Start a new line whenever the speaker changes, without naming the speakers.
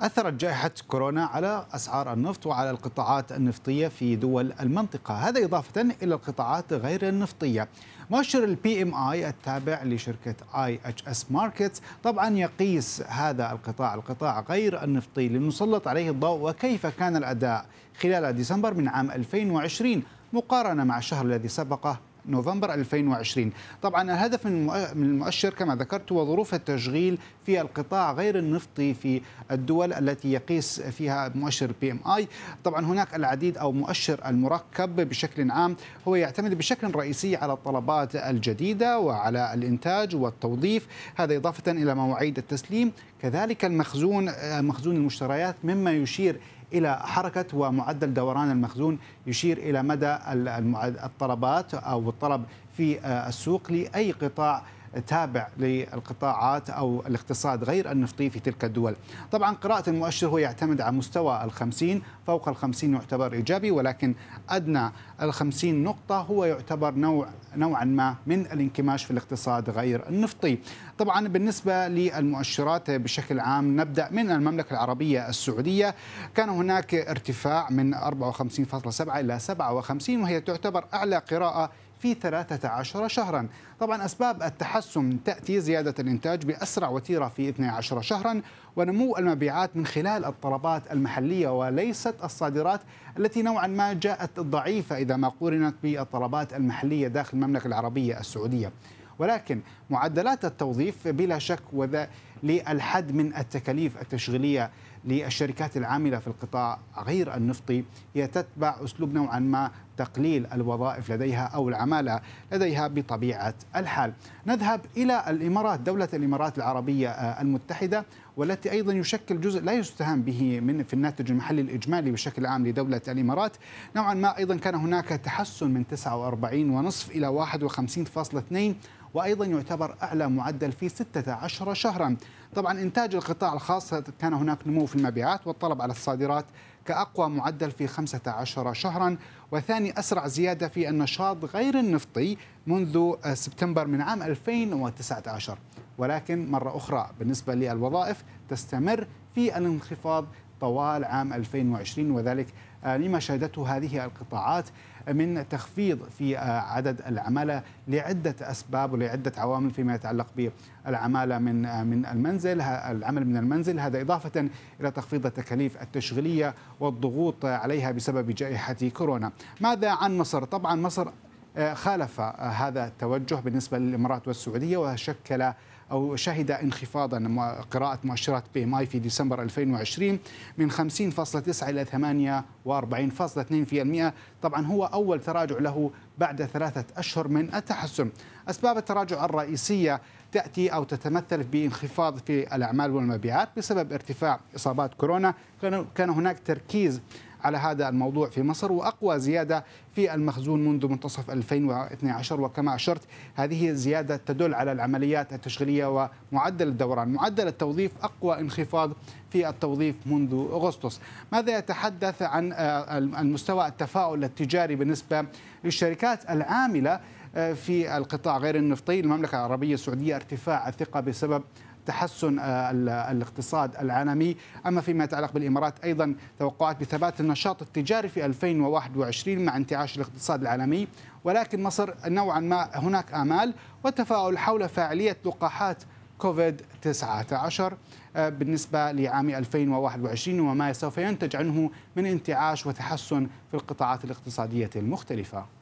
أثرت جائحة كورونا على أسعار النفط وعلى القطاعات النفطية في دول المنطقة هذا إضافة إلى القطاعات غير النفطية مؤشر البي ام اي التابع لشركة اي اتش اس ماركتس طبعا يقيس هذا القطاع القطاع غير النفطي لنسلط عليه الضوء وكيف كان الأداء خلال ديسمبر من عام 2020 مقارنة مع الشهر الذي سبقه نوفمبر 2020 طبعا الهدف من المؤشر كما ذكرت هو ظروف التشغيل في القطاع غير النفطي في الدول التي يقيس فيها مؤشر بي ام اي طبعا هناك العديد او مؤشر المركب بشكل عام هو يعتمد بشكل رئيسي على الطلبات الجديده وعلى الانتاج والتوظيف هذا اضافه الى مواعيد التسليم كذلك المخزون آه، مخزون المشتريات مما يشير الى حركه ومعدل دوران المخزون يشير الى مدى الطلبات او الطلب في آه، السوق لاي قطاع تابع للقطاعات أو الاقتصاد غير النفطي في تلك الدول طبعا قراءة المؤشر هو يعتمد على مستوى الخمسين فوق الخمسين يعتبر إيجابي ولكن أدنى الخمسين نقطة هو يعتبر نوع نوعا ما من الانكماش في الاقتصاد غير النفطي طبعا بالنسبة للمؤشرات بشكل عام نبدأ من المملكة العربية السعودية كان هناك ارتفاع من 54.7 إلى 57 وهي تعتبر أعلى قراءة في 13 شهرا طبعا أسباب التحسن تأتي زيادة الإنتاج بأسرع وتيرة في 12 شهرا ونمو المبيعات من خلال الطلبات المحلية وليست الصادرات التي نوعا ما جاءت ضعيفة إذا ما قورنت بالطلبات المحلية داخل المملكة العربية السعودية ولكن معدلات التوظيف بلا شك وذلك للحد من التكاليف التشغيلية للشركات العاملة في القطاع غير النفطي هي تتبع أسلوب نوعا ما تقليل الوظائف لديها أو العمالة لديها بطبيعة الحال نذهب إلى الإمارات دولة الإمارات العربية آه، المتحدة والتي أيضا يشكل جزء لا يستهان به من في الناتج المحلي الإجمالي بشكل عام لدولة الإمارات نوعا ما أيضا كان هناك تحسن من 49.5 إلى 51.2 وأيضا يعتبر أعلى معدل في 16 شهرا طبعا إنتاج القطاع الخاص كان هناك نمو في المبيعات والطلب على الصادرات كأقوى معدل في 15 شهرا وثاني أسرع زيادة في النشاط غير النفطي منذ سبتمبر من عام 2019 ولكن مرة أخرى بالنسبة للوظائف تستمر في الانخفاض طوال عام 2020 وذلك آه، لما شهدته هذه القطاعات من تخفيض في آه، عدد العمالة لعدة أسباب ولعدة عوامل فيما يتعلق بالعمالة من آه، من المنزل العمل من المنزل هذا إضافة إلى تخفيض التكاليف التشغيلية والضغوط عليها بسبب جائحة كورونا ماذا عن مصر؟ طبعا مصر خالف هذا التوجه بالنسبة للإمارات والسعودية وشكل أو شهد انخفاضا قراءة مؤشرات بي ماي في ديسمبر 2020 من 50.9 إلى 48.2% طبعا هو أول تراجع له بعد ثلاثة أشهر من التحسن أسباب التراجع الرئيسية تأتي أو تتمثل بانخفاض في الأعمال والمبيعات بسبب ارتفاع إصابات كورونا كان هناك تركيز على هذا الموضوع في مصر وأقوى زيادة في المخزون منذ منتصف 2012 وكما أشرت هذه الزيادة تدل على العمليات التشغيلية ومعدل الدوران معدل التوظيف أقوى انخفاض في التوظيف منذ أغسطس ماذا يتحدث عن آه، المستوى التفاؤل التجاري بالنسبة للشركات العاملة آه، في القطاع غير النفطي المملكة العربية السعودية ارتفاع الثقة بسبب تحسن آه، الاقتصاد العالمي أما فيما يتعلق بالإمارات أيضا توقعات بثبات النشاط التجاري في 2021 مع انتعاش الاقتصاد العالمي ولكن مصر نوعا ما هناك آمال وتفاؤل حول فاعلية لقاحات كوفيد 19 آه، بالنسبة لعام 2021 وما سوف ينتج عنه من انتعاش وتحسن في القطاعات الاقتصادية المختلفة